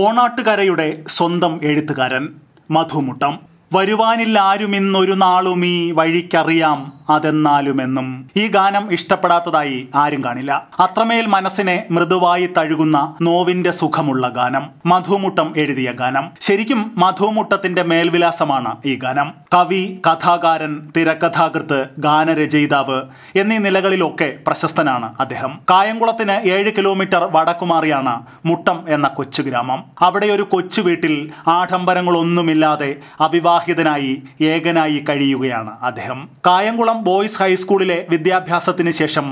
ഓണാട്ടുകരയുടെ സ്വന്തം എഴുത്തുകാരൻ മധുമുട്ടം വരുവാനില്ലാരുമിന്നൊരു നാളുമീ വഴിക്കറിയാം അതെന്നാലുമെന്നും ഈ ഗാനം ഇഷ്ടപ്പെടാത്തതായി ആരും കാണില്ല അത്രമേൽ മനസ്സിനെ മൃദുവായി തഴുകുന്ന നോവിന്റെ സുഖമുള്ള ഗാനം മധുമുട്ടം എഴുതിയ ഗാനം ശരിക്കും മധുമുട്ടത്തിന്റെ മേൽവിലാസമാണ് ഈ ഗാനം കവി കഥാകാരൻ തിരക്കഥാകൃത്ത് ഗാനരചയിതാവ് എന്നീ നിലകളിലൊക്കെ പ്രശസ്തനാണ് അദ്ദേഹം കായംകുളത്തിന് ഏഴ് കിലോമീറ്റർ വടക്കുമാറിയാണ് മുട്ടം എന്ന കൊച്ചു ഗ്രാമം അവിടെ ഒരു കൊച്ചു വീട്ടിൽ ആഡംബരങ്ങളൊന്നുമില്ലാതെ അവിവാഹിതനായി ഏകനായി കഴിയുകയാണ് അദ്ദേഹം കായംകുളം മലപ്പുറം ബോയ്സ് ഹൈസ്കൂളിലെ വിദ്യാഭ്യാസത്തിന് ശേഷം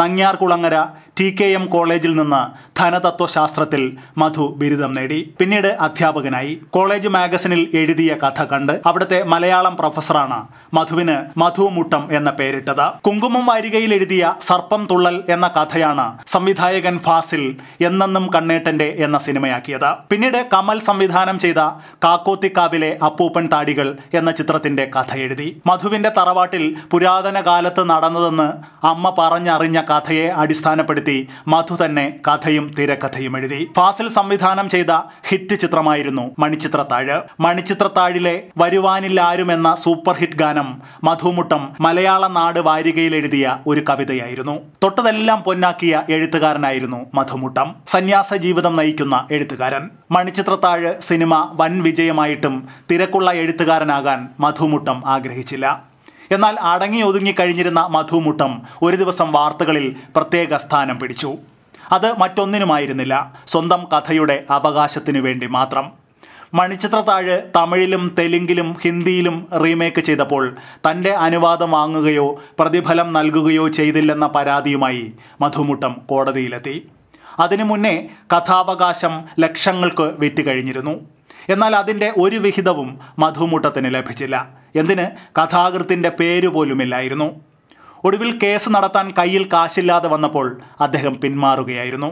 നങ്ങ്യാർകുളങ്ങര ടി കെ എം കോളേജിൽ നിന്ന് ധനതത്വശാസ്ത്രത്തിൽ മധു ബിരുദം നേടി പിന്നീട് അധ്യാപകനായി കോളേജ് മാഗസിനിൽ എഴുതിയ കഥ കണ്ട് അവിടുത്തെ മലയാളം പ്രൊഫസറാണ് മധുവിന് മധു മുട്ടം എന്ന പേരിട്ടത് കുങ്കുമം വാരികയിൽ എഴുതിയ സർപ്പം തുള്ളൽ എന്ന കഥയാണ് സംവിധായകൻ ഫാസിൽ എന്നെന്നും കണ്ണേട്ടന്റെ എന്ന സിനിമയാക്കിയത് പിന്നീട് കമൽ സംവിധാനം ചെയ്ത കാക്കോത്തിക്കാവിലെ അപ്പൂപ്പൻ താടികൾ എന്ന ചിത്രത്തിന്റെ കഥ എഴുതി മധുവിന്റെ തറവാട്ടിൽ പുരാ പുരാതന കാലത്ത് നടന്നതെന്ന് അമ്മ പറഞ്ഞറിഞ്ഞ കഥയെ അടിസ്ഥാനപ്പെടുത്തി മധു തന്നെ കഥയും തിരക്കഥയും എഴുതി ഫാസിൽ സംവിധാനം ചെയ്ത ഹിറ്റ് ചിത്രമായിരുന്നു മണിച്ചിത്രത്താഴ് മണിച്ചിത്രത്താഴിലെ വരുവാനില്ലാരും എന്ന സൂപ്പർ ഹിറ്റ് ഗാനം മധുമുട്ടം മലയാള നാട് വാരികയിൽ എഴുതിയ ഒരു കവിതയായിരുന്നു തൊട്ടതെല്ലാം പൊന്നാക്കിയ എഴുത്തുകാരനായിരുന്നു മധുമുട്ടം സന്യാസ ജീവിതം നയിക്കുന്ന എഴുത്തുകാരൻ മണിച്ചിത്രത്താഴ് സിനിമ വൻ വിജയമായിട്ടും തിരക്കുള്ള എഴുത്തുകാരനാകാൻ മധുമുട്ടം ആഗ്രഹിച്ചില്ല എന്നാൽ അടങ്ങി ഒതുങ്ങി കഴിഞ്ഞിരുന്ന മധുമുട്ടം ഒരു ദിവസം വാർത്തകളിൽ പ്രത്യേക സ്ഥാനം പിടിച്ചു അത് മറ്റൊന്നിനുമായിരുന്നില്ല സ്വന്തം കഥയുടെ അവകാശത്തിനു വേണ്ടി മാത്രം താഴ് തമിഴിലും തെലുങ്കിലും ഹിന്ദിയിലും റീമേക്ക് ചെയ്തപ്പോൾ തൻ്റെ അനുവാദം വാങ്ങുകയോ പ്രതിഫലം നൽകുകയോ ചെയ്തില്ലെന്ന പരാതിയുമായി മധുമുട്ടം കോടതിയിലെത്തി അതിനു മുന്നേ കഥാവകാശം ലക്ഷങ്ങൾക്ക് വിറ്റുകഴിഞ്ഞിരുന്നു കഴിഞ്ഞിരുന്നു എന്നാൽ അതിൻ്റെ ഒരു വിഹിതവും മധുമുട്ടത്തിന് ലഭിച്ചില്ല എന്തിന് കഥാകൃത്തിൻ്റെ പേര് പോലുമില്ലായിരുന്നു ഒടുവിൽ കേസ് നടത്താൻ കയ്യിൽ കാശില്ലാതെ വന്നപ്പോൾ അദ്ദേഹം പിന്മാറുകയായിരുന്നു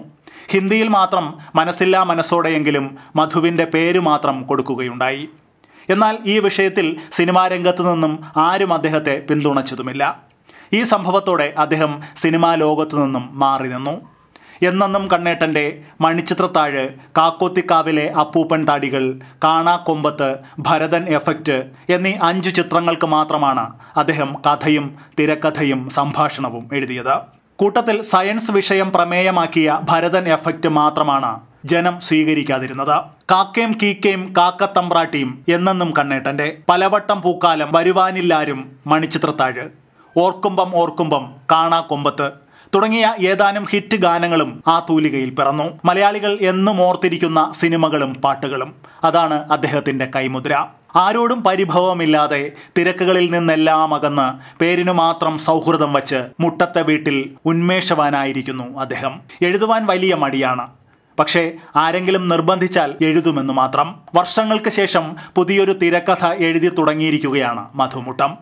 ഹിന്ദിയിൽ മാത്രം മനസ്സില്ലാ മനസ്സോടെയെങ്കിലും മധുവിൻ്റെ പേര് മാത്രം കൊടുക്കുകയുണ്ടായി എന്നാൽ ഈ വിഷയത്തിൽ സിനിമാ രംഗത്തു നിന്നും ആരും അദ്ദേഹത്തെ പിന്തുണച്ചതുമില്ല ഈ സംഭവത്തോടെ അദ്ദേഹം സിനിമാ ലോകത്തു നിന്നും മാറി നിന്നു എന്നെന്നും കണ്ണേട്ടൻ്റെ മണിച്ചിത്രത്താഴ് കാക്കോത്തിക്കാവിലെ അപ്പൂപ്പൻ താടികൾ കാണാക്കൊമ്പത്ത് ഭരതൻ എഫക്റ്റ് എന്നീ അഞ്ച് ചിത്രങ്ങൾക്ക് മാത്രമാണ് അദ്ദേഹം കഥയും തിരക്കഥയും സംഭാഷണവും എഴുതിയത് കൂട്ടത്തിൽ സയൻസ് വിഷയം പ്രമേയമാക്കിയ ഭരതൻ എഫക്റ്റ് മാത്രമാണ് ജനം സ്വീകരിക്കാതിരുന്നത് കാക്കേം കീക്കേം കാക്കത്തമ്പ്രാട്ടിയും എന്നെന്നും കണ്ണേട്ടന്റെ പലവട്ടം പൂക്കാലം വരുവാനില്ലാരും മണിച്ചിത്രത്താഴ് ഓർക്കുമ്പം ഓർക്കുമ്പം കാണാ തുടങ്ങിയ ഏതാനും ഹിറ്റ് ഗാനങ്ങളും ആ തൂലികയിൽ പിറന്നു മലയാളികൾ എന്നും ഓർത്തിരിക്കുന്ന സിനിമകളും പാട്ടുകളും അതാണ് അദ്ദേഹത്തിന്റെ കൈമുദ്ര ആരോടും പരിഭവമില്ലാതെ തിരക്കുകളിൽ നിന്നെല്ലാം അകന്ന് പേരിനു മാത്രം സൗഹൃദം വച്ച് മുട്ടത്തെ വീട്ടിൽ ഉന്മേഷവാനായിരിക്കുന്നു അദ്ദേഹം എഴുതുവാൻ വലിയ മടിയാണ് പക്ഷേ ആരെങ്കിലും നിർബന്ധിച്ചാൽ എഴുതുമെന്ന് മാത്രം വർഷങ്ങൾക്ക് ശേഷം പുതിയൊരു തിരക്കഥ എഴുതി തുടങ്ങിയിരിക്കുകയാണ് മധുമുട്ടം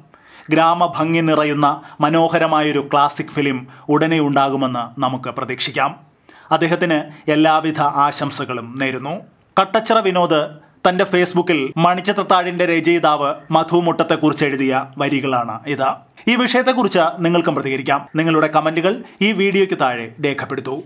ഗ്രാമഭംഗി നിറയുന്ന മനോഹരമായൊരു ക്ലാസിക് ഫിലിം ഉടനെ ഉണ്ടാകുമെന്ന് നമുക്ക് പ്രതീക്ഷിക്കാം അദ്ദേഹത്തിന് എല്ലാവിധ ആശംസകളും നേരുന്നു കട്ടച്ചിറ വിനോദ് തൻ്റെ ഫേസ്ബുക്കിൽ മണിച്ചിത്രത്താഴിൻ്റെ രചയിതാവ് മധു മുട്ടത്തെക്കുറിച്ച് എഴുതിയ വരികളാണ് ഇത് ഈ വിഷയത്തെക്കുറിച്ച് നിങ്ങൾക്കും പ്രതികരിക്കാം നിങ്ങളുടെ കമൻറ്റുകൾ ഈ വീഡിയോയ്ക്ക് താഴെ രേഖപ്പെടുത്തൂ